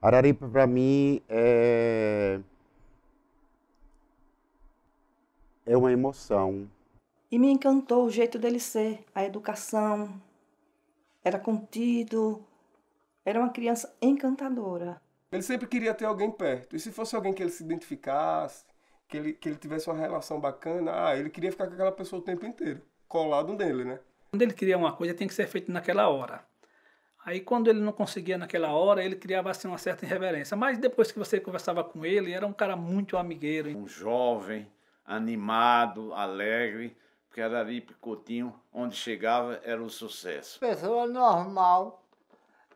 Araripe para mim é é uma emoção. E me encantou o jeito dele ser, a educação. Era contido, era uma criança encantadora. Ele sempre queria ter alguém perto. E se fosse alguém que ele se identificasse, que ele, que ele tivesse uma relação bacana, ah, ele queria ficar com aquela pessoa o tempo inteiro, colado nele, né? Quando ele queria uma coisa, tem que ser feito naquela hora. Aí quando ele não conseguia naquela hora, ele criava assim uma certa irreverência. Mas depois que você conversava com ele, era um cara muito amigueiro. Um jovem, animado, alegre, porque era ali Coutinho, onde chegava, era o um sucesso. Pessoa normal,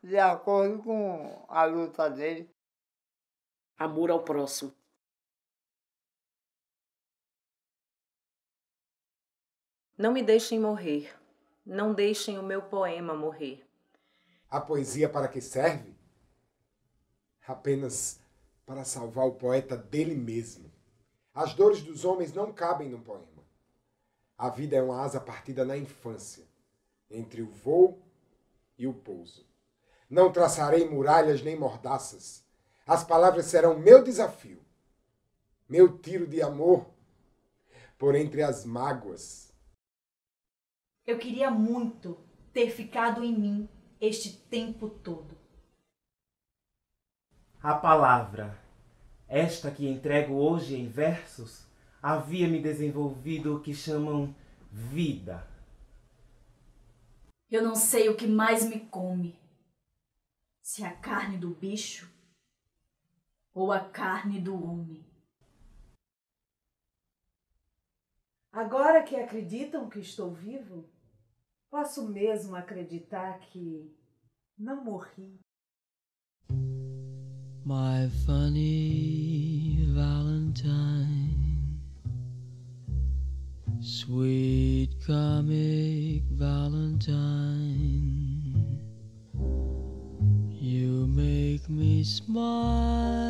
de acordo com a luta dele. Amor ao próximo. Não me deixem morrer. Não deixem o meu poema morrer a poesia para que serve? Apenas para salvar o poeta dele mesmo. As dores dos homens não cabem num poema. A vida é uma asa partida na infância, entre o voo e o pouso. Não traçarei muralhas nem mordaças. As palavras serão meu desafio, meu tiro de amor por entre as mágoas. Eu queria muito ter ficado em mim este tempo todo. A palavra, esta que entrego hoje em versos, havia me desenvolvido o que chamam vida. Eu não sei o que mais me come, se a carne do bicho ou a carne do homem. Agora que acreditam que estou vivo, Posso mesmo acreditar que não morri. My funny Valentine, sweet comic Valentine, you make me smile.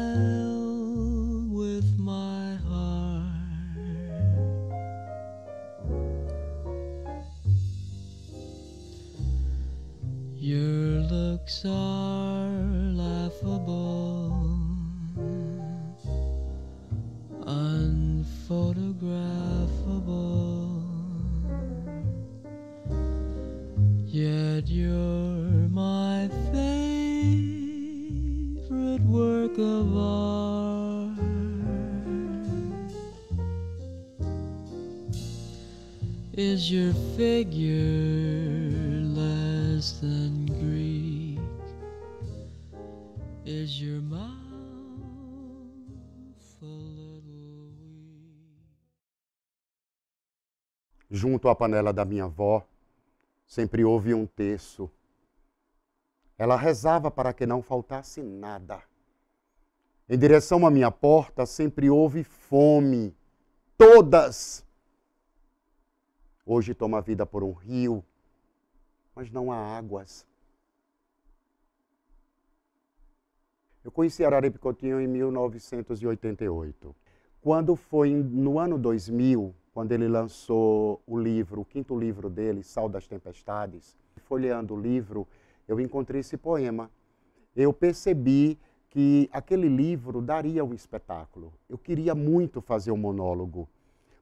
Is your mouth a little Junto à panela da minha avó, sempre houve um terço. Ela rezava para que não faltasse nada. Em direção à minha porta sempre houve fome. Todas. Hoje toma vida por um rio, mas não há águas. Eu conheci Araripicotinho em 1988. Quando foi no ano 2000, quando ele lançou o livro, o quinto livro dele, Sal das Tempestades, folheando o livro, eu encontrei esse poema. Eu percebi que aquele livro daria um espetáculo. Eu queria muito fazer um monólogo,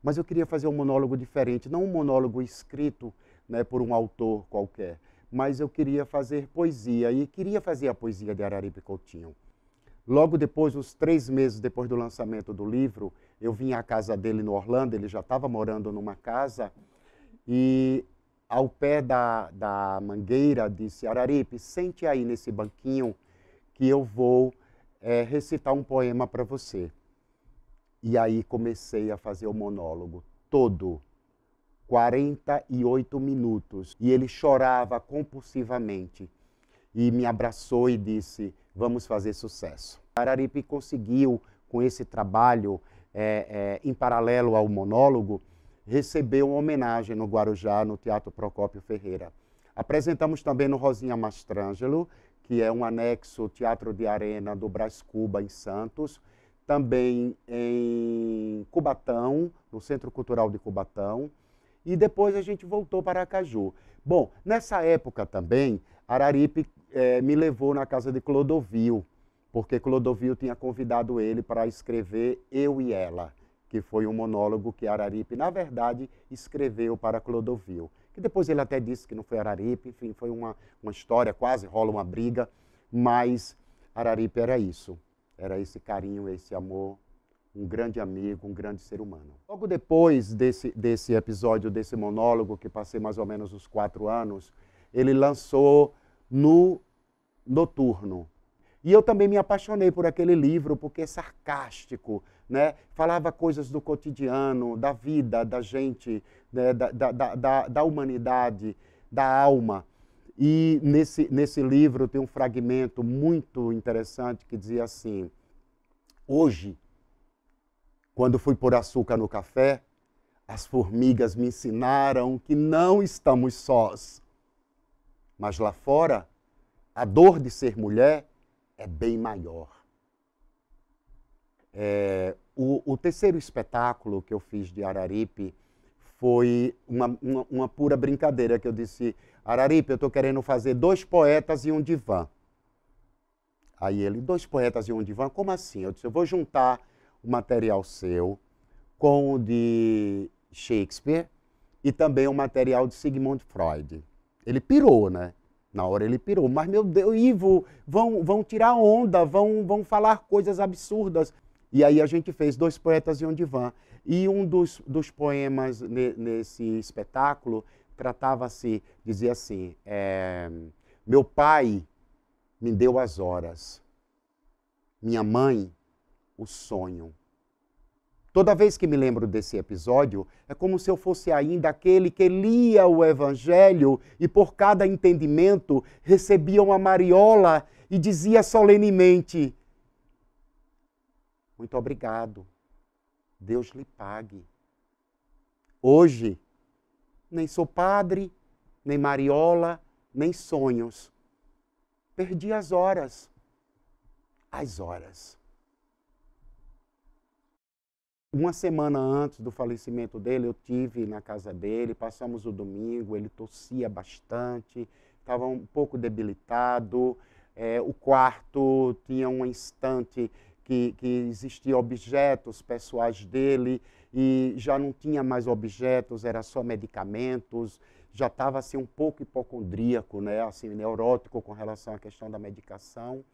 mas eu queria fazer um monólogo diferente, não um monólogo escrito né, por um autor qualquer, mas eu queria fazer poesia e queria fazer a poesia de Araripe Coutinho. Logo depois, uns três meses depois do lançamento do livro, eu vim à casa dele no Orlando, ele já estava morando numa casa, e ao pé da, da mangueira disse, Araripe, sente aí nesse banquinho que eu vou é, recitar um poema para você. E aí comecei a fazer o monólogo todo, 48 minutos, e ele chorava compulsivamente e me abraçou e disse: Vamos fazer sucesso. Araripe conseguiu, com esse trabalho é, é, em paralelo ao monólogo, receber uma homenagem no Guarujá, no Teatro Procópio Ferreira. Apresentamos também no Rosinha Mastrangelo, que é um anexo Teatro de Arena do Brás Cuba, em Santos. Também em Cubatão, no Centro Cultural de Cubatão. E depois a gente voltou para Acaju. Bom, nessa época também, Araripe é, me levou na casa de Clodovil, porque Clodovil tinha convidado ele para escrever Eu e Ela, que foi um monólogo que Araripe, na verdade, escreveu para Clodovil. Que depois ele até disse que não foi Araripe, enfim, foi uma, uma história, quase rola uma briga, mas Araripe era isso, era esse carinho, esse amor, um grande amigo, um grande ser humano. Logo depois desse, desse episódio, desse monólogo, que passei mais ou menos os quatro anos, ele lançou no Noturno, e eu também me apaixonei por aquele livro, porque é sarcástico, né? falava coisas do cotidiano, da vida, da gente, né? da, da, da, da humanidade, da alma. E nesse, nesse livro tem um fragmento muito interessante que dizia assim: Hoje, quando fui por açúcar no café, as formigas me ensinaram que não estamos sós. Mas lá fora, a dor de ser mulher é bem maior. É, o, o, terceiro espetáculo que eu fiz de Araripe foi uma, uma, uma pura brincadeira que eu disse, Araripe, eu estou querendo fazer dois poetas e um divã. Aí ele, dois poetas e um divã? Como assim? Eu disse, eu vou juntar o material seu com o de Shakespeare e também o material de Sigmund Freud. Ele pirou, né? Na hora ele pirou, mas meu Deus, Ivo, vão, vão tirar onda, vão, vão falar coisas absurdas. E aí a gente fez dois poetas e um divã. E um dos, dos poemas ne, nesse espetáculo tratava-se, dizia assim, é, meu pai me deu as horas, minha mãe o sonho. Toda vez que me lembro desse episódio, é como se eu fosse ainda aquele que lia o Evangelho e, por cada entendimento, recebia uma mariola e dizia solenemente: Muito obrigado, Deus lhe pague. Hoje, nem sou padre, nem mariola, nem sonhos. Perdi as horas. As horas. Uma semana antes do falecimento dele, eu tive na casa dele, passamos o domingo, ele tossia bastante, estava um pouco debilitado. É, o quarto tinha um instante que, que existia objetos pessoais dele e já não tinha mais objetos, era só medicamentos. Já estava assim um pouco hipocondríaco, né? assim, neurótico com relação à questão da medicação.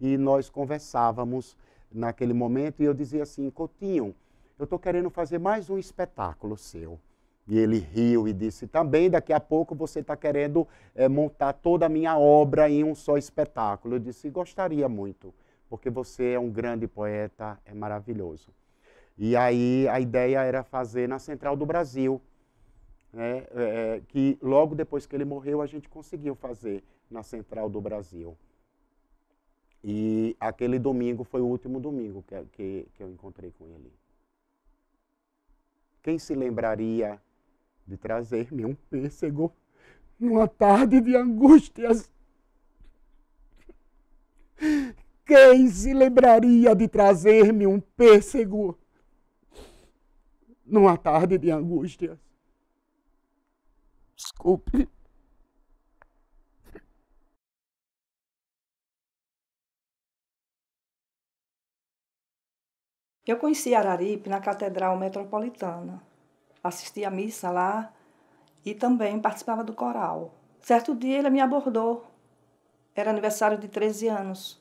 E nós conversávamos naquele momento e eu dizia assim, Coutinho, eu estou querendo fazer mais um espetáculo seu. E ele riu e disse: Também daqui a pouco você está querendo é, montar toda a minha obra em um só espetáculo. Eu disse: Gostaria muito, porque você é um grande poeta, é maravilhoso. E aí a ideia era fazer na Central do Brasil, né, é, que logo depois que ele morreu a gente conseguiu fazer na Central do Brasil. E aquele domingo foi o último domingo que, que, que eu encontrei com ele. Quem se lembraria de trazer-me um pêssego numa tarde de angústias? Quem se lembraria de trazer-me um pêssego numa tarde de angústias? Desculpe. Eu conheci Araripe na Catedral Metropolitana. Assisti à missa lá e também participava do coral. Certo dia ele me abordou. Era aniversário de 13 anos.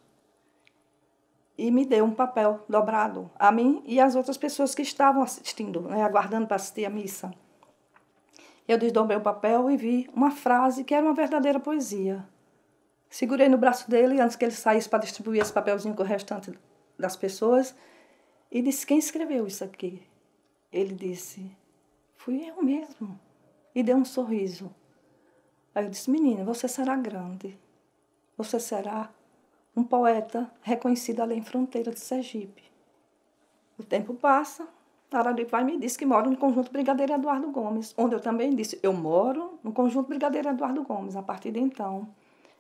E me deu um papel dobrado a mim e às outras pessoas que estavam assistindo, né, aguardando para assistir a missa. Eu desdobrei o papel e vi uma frase que era uma verdadeira poesia. Segurei no braço dele antes que ele saísse para distribuir esse papelzinho com o restante das pessoas e disse: Quem escreveu isso aqui? Ele disse: Fui eu mesmo. E deu um sorriso. Aí eu disse: Menina, você será grande. Você será um poeta reconhecido além fronteira de Sergipe. O tempo passa. vai me disse que mora no Conjunto Brigadeiro Eduardo Gomes, onde eu também disse: Eu moro no Conjunto Brigadeiro Eduardo Gomes. A partir de então,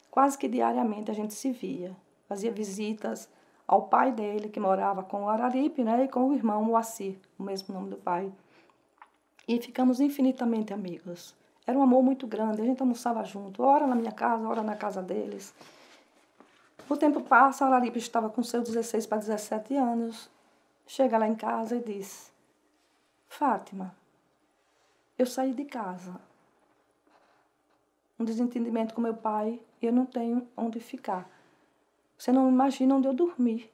quase que diariamente a gente se via, fazia visitas ao pai dele, que morava com o Araripe, né, e com o irmão Moacir, o mesmo nome do pai. E ficamos infinitamente amigos. Era um amor muito grande, a gente almoçava junto, ora na minha casa, ora na casa deles. O tempo passa, a Araripe estava com seus 16 para 17 anos, chega lá em casa e diz: Fátima, eu saí de casa. Um desentendimento com meu pai e eu não tenho onde ficar. Você não imagina onde eu dormi.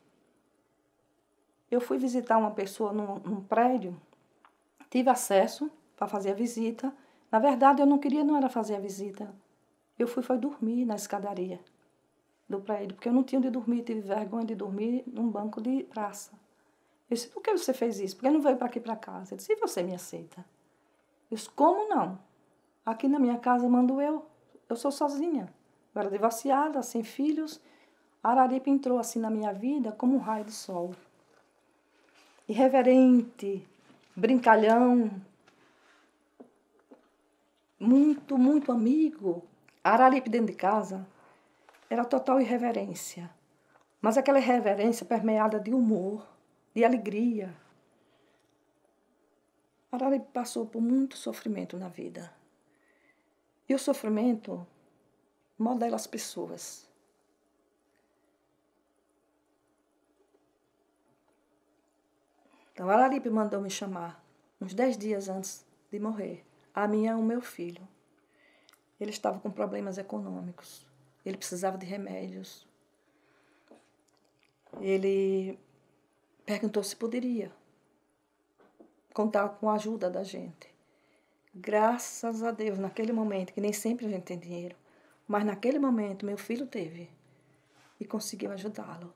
Eu fui visitar uma pessoa num, num prédio, tive acesso para fazer a visita. Na verdade, eu não queria, não era fazer a visita. Eu fui foi dormir na escadaria do prédio, porque eu não tinha onde dormir, tive vergonha de dormir num banco de praça. Eu disse, por que você fez isso? Por que não veio para aqui para casa? Ele disse, e você me aceita? Eu disse, como não? Aqui na minha casa mando eu. Eu sou sozinha. Eu era divorciada, sem filhos. Araripe entrou assim na minha vida como um raio de sol. Irreverente, brincalhão, muito, muito amigo. Araripe dentro de casa era total irreverência, mas aquela irreverência permeada de humor, de alegria. Araripe passou por muito sofrimento na vida. E o sofrimento modela as pessoas. Então, a mandou me chamar uns dez dias antes de morrer, a minha é o meu filho. Ele estava com problemas econômicos, ele precisava de remédios. Ele perguntou se poderia contar com a ajuda da gente. Graças a Deus, naquele momento, que nem sempre a gente tem dinheiro, mas naquele momento meu filho teve e conseguiu ajudá-lo.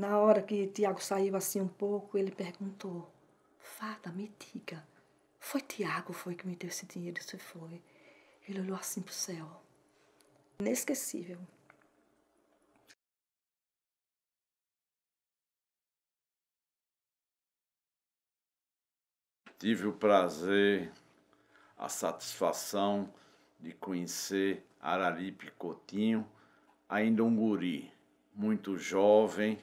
Na hora que Tiago saiu assim um pouco, ele perguntou: Fada, me diga, foi Tiago foi que me deu esse dinheiro? você foi. Ele olhou assim para o céu. Inesquecível. Tive o prazer, a satisfação de conhecer Araripe Coutinho, ainda um guri, muito jovem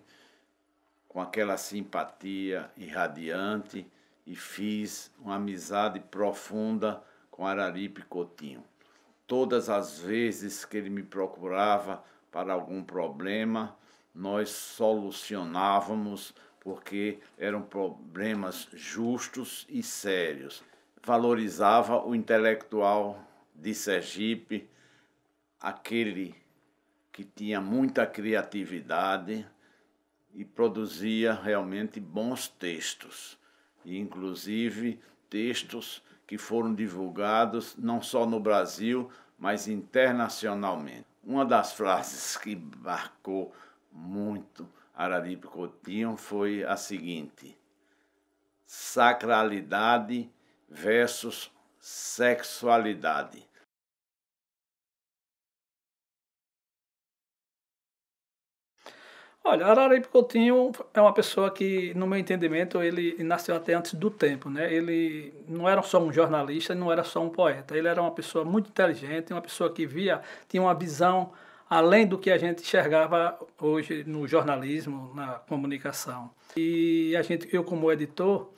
com aquela simpatia irradiante e fiz uma amizade profunda com Araripe Coutinho. Todas as vezes que ele me procurava para algum problema, nós solucionávamos porque eram problemas justos e sérios. Valorizava o intelectual de Sergipe, aquele que tinha muita criatividade e produzia realmente bons textos, e inclusive textos que foram divulgados não só no Brasil, mas internacionalmente. Uma das frases que marcou muito Araripe Coutinho foi a seguinte: sacralidade versus sexualidade. Olha, Araripe Coutinho é uma pessoa que, no meu entendimento, ele nasceu até antes do tempo, né? Ele não era só um jornalista, não era só um poeta. Ele era uma pessoa muito inteligente, uma pessoa que via, tinha uma visão além do que a gente enxergava hoje no jornalismo, na comunicação. E a gente, eu como editor,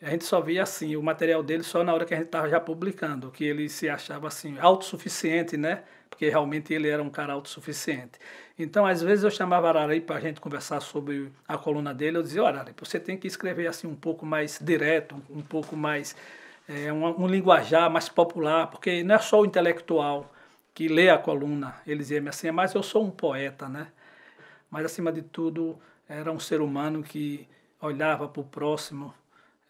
a gente só via assim o material dele só na hora que a gente estava já publicando, que ele se achava assim autossuficiente, né? Porque realmente ele era um cara autossuficiente. Então, às vezes eu chamava Arari para a gente conversar sobre a coluna dele, eu dizia: "Olha, Arari, você tem que escrever assim um pouco mais direto, um pouco mais é, um, um linguajar mais popular, porque não é só o intelectual que lê a coluna. Ele dizia assim: é "Mas eu sou um poeta, né?" Mas acima de tudo, era um ser humano que olhava para o próximo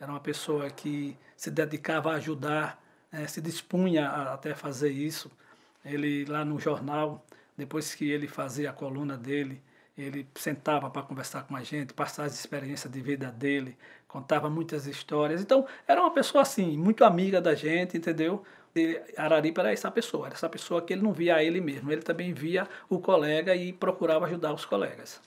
era uma pessoa que se dedicava a ajudar, né, se dispunha a até fazer isso. Ele, lá no jornal, depois que ele fazia a coluna dele, ele sentava para conversar com a gente, passar as experiências de vida dele, contava muitas histórias. Então, era uma pessoa assim, muito amiga da gente, entendeu? E Araripa era essa pessoa, era essa pessoa que ele não via a ele mesmo, ele também via o colega e procurava ajudar os colegas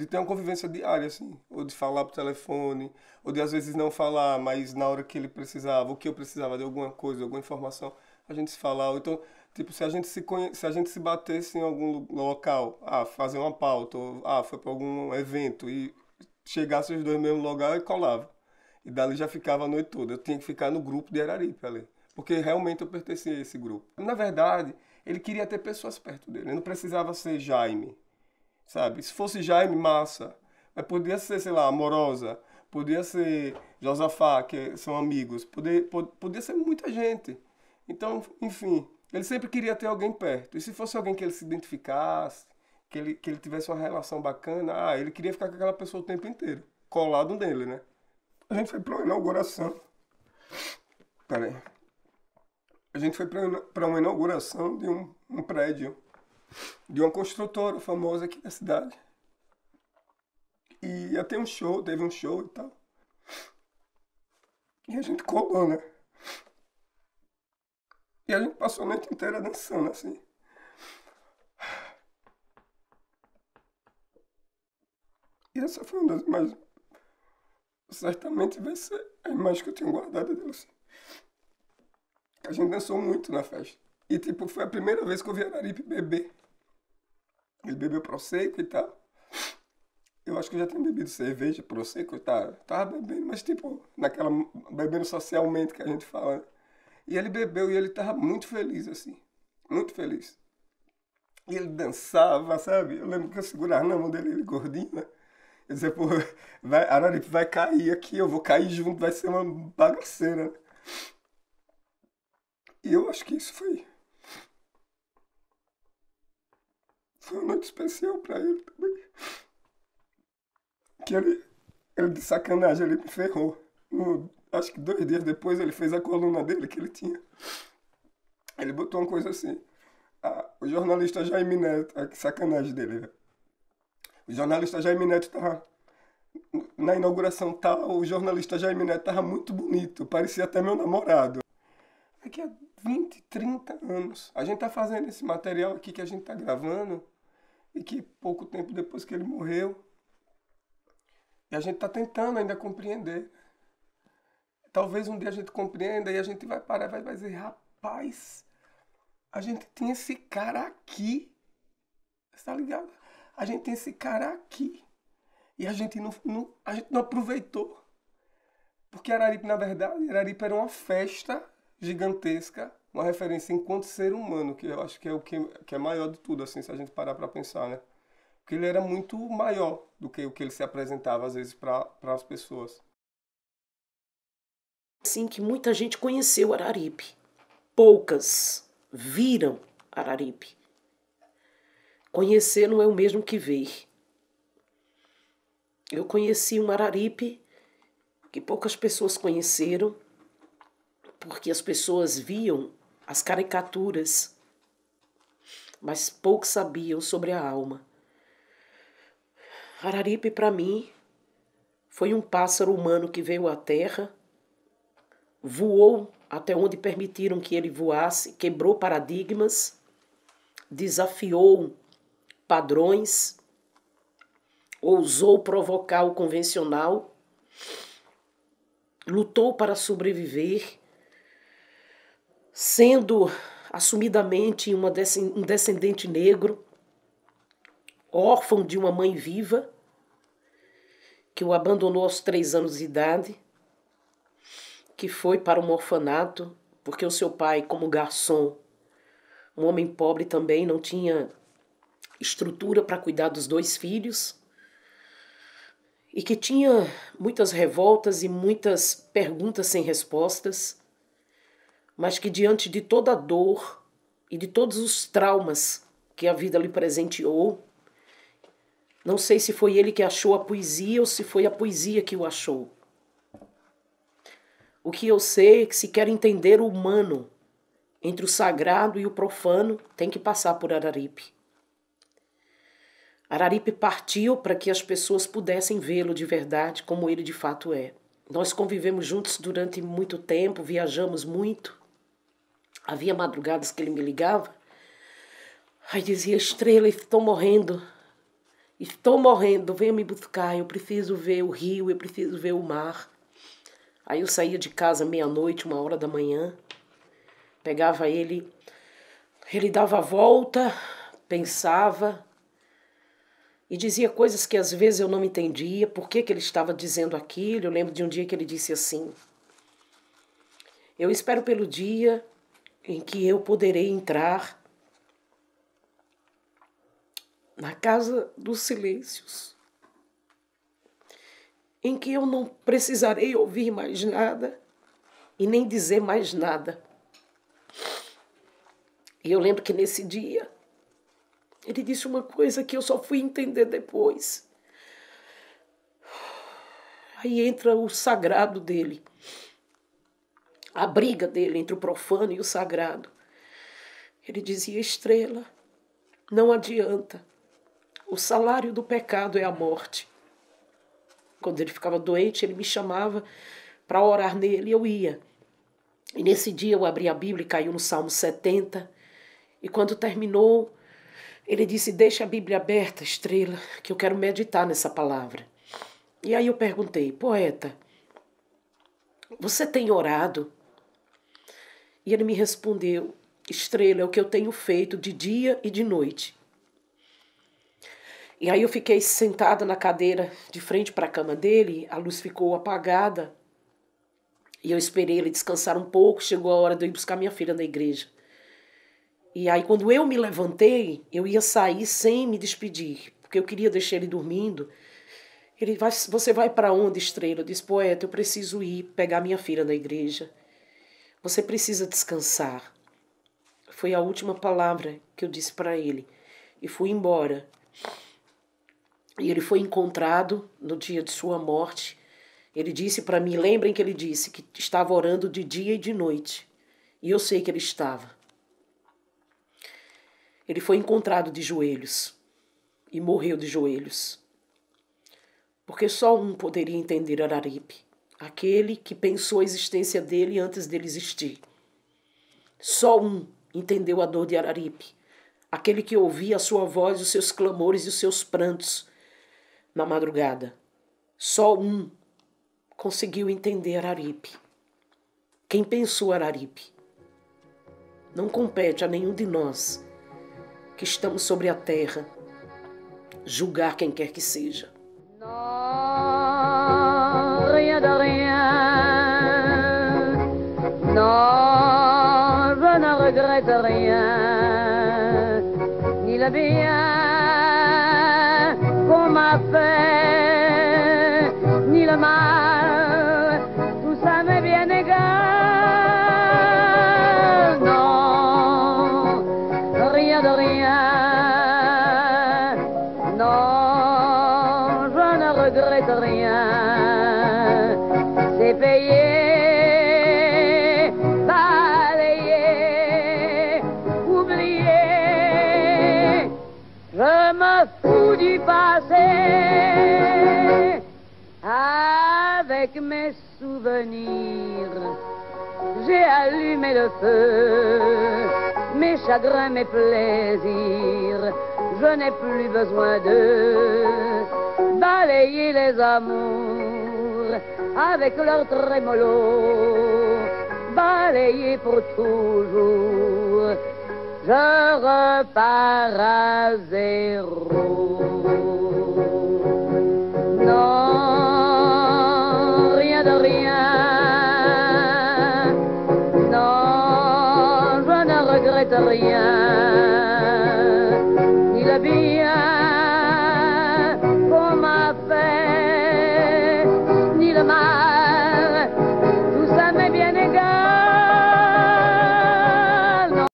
de ter uma convivência diária, assim, ou de falar por telefone, ou de às vezes não falar, mas na hora que ele precisava, o que eu precisava de alguma coisa, alguma informação, a gente se falava. Então, tipo, se a gente se, conhece, se, a gente se batesse em algum local, ah, fazer uma pauta, ou, ah, foi para algum evento, e chegasse os dois no mesmo lugar e colava. E dali já ficava a noite toda. Eu tinha que ficar no grupo de Araripe ali, porque realmente eu pertencia a esse grupo. Na verdade, ele queria ter pessoas perto dele, ele não precisava ser Jaime sabe? Se fosse Jaime, massa. Mas podia ser, sei lá, Amorosa, podia ser Josafá, que são amigos, podia, podia ser muita gente. Então, enfim, ele sempre queria ter alguém perto. E se fosse alguém que ele se identificasse, que ele, que ele tivesse uma relação bacana, ah, ele queria ficar com aquela pessoa o tempo inteiro, colado nele, né? A gente foi para uma inauguração. Pera A gente foi para uma inauguração de um, um prédio de uma construtora famosa aqui da cidade. E ia ter um show, teve um show e tal. E a gente colou, né? E a gente passou a noite inteira dançando assim. E essa foi uma das imagens. Certamente vai ser a imagem que eu tenho guardada dela. Assim. A gente dançou muito na festa. E tipo, foi a primeira vez que eu vi Araripe beber. Ele bebeu Prosecco e tal. Eu acho que eu já tinha bebido cerveja, Prosecco e tal. tava bebendo, mas tipo, naquela. bebendo socialmente que a gente fala. Né? E ele bebeu e ele tava muito feliz, assim. Muito feliz. E ele dançava, sabe? Eu lembro que eu segurava na mão dele, ele gordinho, né? Eu dizia, pô, vai, Araripe vai cair aqui, eu vou cair junto, vai ser uma bagaceira. E eu acho que isso foi foi uma noite especial para ele também. Que ele, ele de sacanagem, ele me ferrou. No, acho que dois dias depois ele fez a coluna dele que ele tinha. Ele botou uma coisa assim. Ah, o jornalista Jaime Neto, ah, que sacanagem dele, O jornalista Jaime Neto tava na inauguração tal, o jornalista Jaime Neto tava muito bonito, parecia até meu namorado. Aqui é 20, 30 anos. A gente tá fazendo esse material aqui que a gente tá gravando e que pouco tempo depois que ele morreu, e a gente está tentando ainda compreender. Talvez um dia a gente compreenda e a gente vai parar e vai, vai dizer, rapaz, a gente tinha esse cara aqui. Está ligado? A gente tem esse cara aqui. E a gente não, não, a gente não aproveitou. Porque Araripe, na verdade, Araripe era uma festa gigantesca uma referência enquanto ser humano, que eu acho que é o que, que é maior de tudo, assim, se a gente parar para pensar, né? Porque ele era muito maior do que o que ele se apresentava, às vezes, para as pessoas. assim que muita gente conheceu Araripe. Poucas viram Araripe. Conhecer não é o mesmo que ver. Eu conheci um Araripe que poucas pessoas conheceram, porque as pessoas viam as caricaturas, mas pouco sabiam sobre a alma. Araripe, para mim, foi um pássaro humano que veio à Terra, voou até onde permitiram que ele voasse, quebrou paradigmas, desafiou padrões, ousou provocar o convencional, lutou para sobreviver sendo assumidamente uma um descendente negro, órfão de uma mãe viva, que o abandonou aos três anos de idade, que foi para um orfanato, porque o seu pai, como garçom, um homem pobre também, não tinha estrutura para cuidar dos dois filhos, e que tinha muitas revoltas e muitas perguntas sem respostas mas que diante de toda a dor e de todos os traumas que a vida lhe presenteou, não sei se foi ele que achou a poesia ou se foi a poesia que o achou. O que eu sei é que se quer entender o humano entre o sagrado e o profano, tem que passar por Araripe. Araripe partiu para que as pessoas pudessem vê-lo de verdade como ele de fato é. Nós convivemos juntos durante muito tempo, viajamos muito. Havia madrugadas que ele me ligava. Aí dizia, estrela, estou morrendo. Estou morrendo, venha me buscar, eu preciso ver o rio, eu preciso ver o mar. Aí eu saía de casa meia-noite, uma hora da manhã, pegava ele, ele dava a volta, pensava e dizia coisas que às vezes eu não entendia, por que, que ele estava dizendo aquilo. Eu lembro de um dia que ele disse assim: Eu espero pelo dia em que eu poderei entrar na casa dos silêncios, em que eu não precisarei ouvir mais nada e nem dizer mais nada. E eu lembro que nesse dia ele disse uma coisa que eu só fui entender depois. Aí entra o sagrado dele a briga dele entre o profano e o sagrado. Ele dizia: Estrela, não adianta. O salário do pecado é a morte. Quando ele ficava doente, ele me chamava para orar nele e eu ia. E nesse dia eu abri a Bíblia e caiu no Salmo 70. E quando terminou, ele disse: Deixa a Bíblia aberta, estrela, que eu quero meditar nessa palavra. E aí eu perguntei: Poeta, você tem orado e ele me respondeu: Estrela, é o que eu tenho feito de dia e de noite. E aí eu fiquei sentada na cadeira de frente para a cama dele, a luz ficou apagada. E eu esperei ele descansar um pouco, chegou a hora de eu ir buscar minha filha na igreja. E aí quando eu me levantei, eu ia sair sem me despedir, porque eu queria deixar ele dormindo. Ele vai, você vai para onde, estrela? Eu disse, poeta, eu preciso ir pegar minha filha na igreja. Você precisa descansar. Foi a última palavra que eu disse para ele e fui embora. E ele foi encontrado no dia de sua morte. Ele disse para mim, lembrem que ele disse que estava orando de dia e de noite. E eu sei que ele estava. Ele foi encontrado de joelhos e morreu de joelhos. Porque só um poderia entender Araripe aquele que pensou a existência dele antes dele existir. Só um entendeu a dor de Araripe, aquele que ouvia a sua voz, os seus clamores e os seus prantos na madrugada. Só um conseguiu entender Araripe. Quem pensou Araripe? Não compete a nenhum de nós que estamos sobre a terra julgar quem quer que seja. Não. de rien. Non, je ne regrette rien, ni le bien qu'on m'a fait, ni le mal. allumer le feu. Mes chagrins, mes plaisirs, je n'ai plus besoin d'eux. Balayer les amours avec leur trémolo, balayer pour toujours. Je repars à zéro.